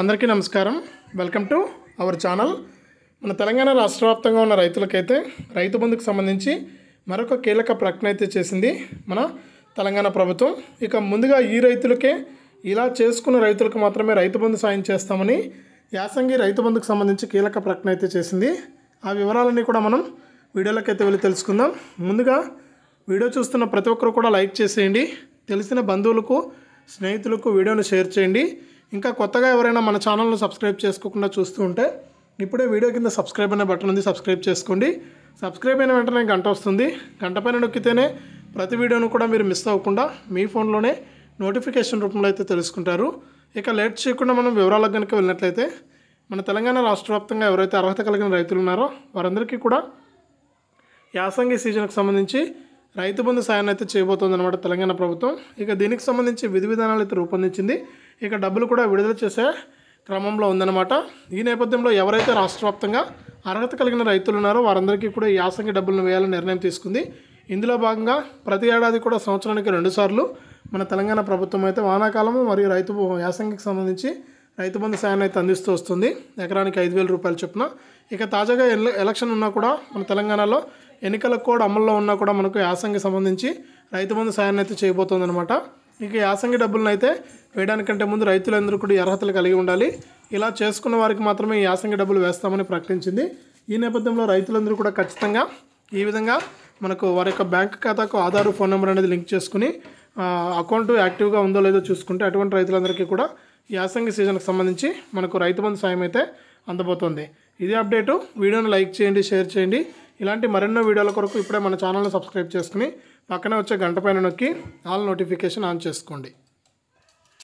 అందరికీ నమస్కారం welcome to our channel మన తెలంగాణ రాష్ట్ర వ్యాప్తంగా ఉన్న రైతులకైతే రైతు బంధుకు సంబంధించి మరొక కీలక ప్రకటన అయితే చేసింది మన తెలంగాణ ప్రభుత్వం ఇక ముందుగా ఈ రైతులకే ఇలా చేసుకున్న రైతులకు మాత్రమే రైతు బంధు సాయం చేస్తామని యాసంగి రైతు బంధుకు సంబంధించి కీలక ప్రకటన అయితే చేసింది ఆ వివరాలన్నీ కూడా మనం వీడియోలకైతే వెళ్ళి తెలుసుకుందాం ముందుగా వీడియో చూస్తున్న ప్రతి ఒక్కరు కూడా లైక్ చేసేయండి తెలిసిన బంధువులకు స్నేహితులకు వీడియోను షేర్ చేయండి ఇంకా కొత్తగా ఎవరైనా మన ఛానల్ను సబ్స్క్రైబ్ చేసుకోకుండా చూస్తూ ఉంటే ఇప్పుడే వీడియో కింద సబ్స్క్రైబ్ అనే బటన్ ఉంది సబ్స్క్రైబ్ చేసుకోండి సబ్స్క్రైబ్ అయిన వెంటనే గంట వస్తుంది గంట పైన నొక్కితేనే ప్రతి వీడియోను కూడా మీరు మిస్ అవ్వకుండా మీ ఫోన్లోనే నోటిఫికేషన్ రూపంలో అయితే తెలుసుకుంటారు ఇక లేట్ చేయకుండా మనం వివరాలకు కనుక వెళ్ళినట్లయితే మన తెలంగాణ రాష్ట్ర ఎవరైతే అర్హత కలిగిన రైతులు ఉన్నారో వారందరికీ కూడా యాసంగి సీజన్కి సంబంధించి రైతు బంధు సాయాన్ని అయితే చేయబోతోందన్నమాట తెలంగాణ ప్రభుత్వం ఇక దీనికి సంబంధించి విధి విధానాలు అయితే రూపొందించింది ఇక డబ్బులు కూడా విడుదల చేసే క్రమంలో ఉందన్నమాట ఈ నేపథ్యంలో ఎవరైతే రాష్ట్ర అర్హత కలిగిన రైతులు ఉన్నారో వారందరికీ కూడా ఈ యాసంగి డబ్బులను వేయాలని నిర్ణయం తీసుకుంది ఇందులో భాగంగా ప్రతి ఏడాది కూడా సంవత్సరానికి రెండుసార్లు మన తెలంగాణ ప్రభుత్వం అయితే వానాకాలము మరియు రైతు యాసంగికి సంబంధించి రైతు బంధు సాయాన్ని అయితే అందిస్తూ వస్తుంది ఎకరానికి ఐదు వేల రూపాయలు చొప్పున ఇక తాజాగా ఎలక్షన్ ఉన్నా కూడా మన తెలంగాణలో ఎన్నికల కోడ్ అమల్లో ఉన్నా కూడా మనకు యాసంగి సంబంధించి రైతు బంధు సాయాన్ని అయితే చేయబోతోందనమాట ఇక యాసంగి డబ్బులను అయితే వేయడానికంటే ముందు రైతులందరూ కూడా అర్హతలు కలిగి ఉండాలి ఇలా చేసుకున్న వారికి మాత్రమే ఈ యాసంగి డబ్బులు వేస్తామని ప్రకటించింది ఈ నేపథ్యంలో రైతులందరూ కూడా ఖచ్చితంగా ఈ విధంగా మనకు వారి యొక్క బ్యాంక్ ఖాతాకు ఆధార్ ఫోన్ నెంబర్ అనేది లింక్ చేసుకుని అకౌంట్ యాక్టివ్గా ఉందో లేదో చూసుకుంటే అటువంటి రైతులందరికీ కూడా యాసంగి సీజన్కి సంబంధించి మనకు రైతు బంధు సాయం అయితే అందబోతోంది ఇదే అప్డేటు వీడియోను లైక్ చేయండి షేర్ చేయండి ఇలాంటి మరెన్నో వీడియోల కొరకు ఇప్పుడే మన ఛానల్ని సబ్స్క్రైబ్ చేసుకుని పక్కన వచ్చే గంట పైన నొక్కి ఆల్ నోటిఫికేషన్ ఆన్ చేసుకోండి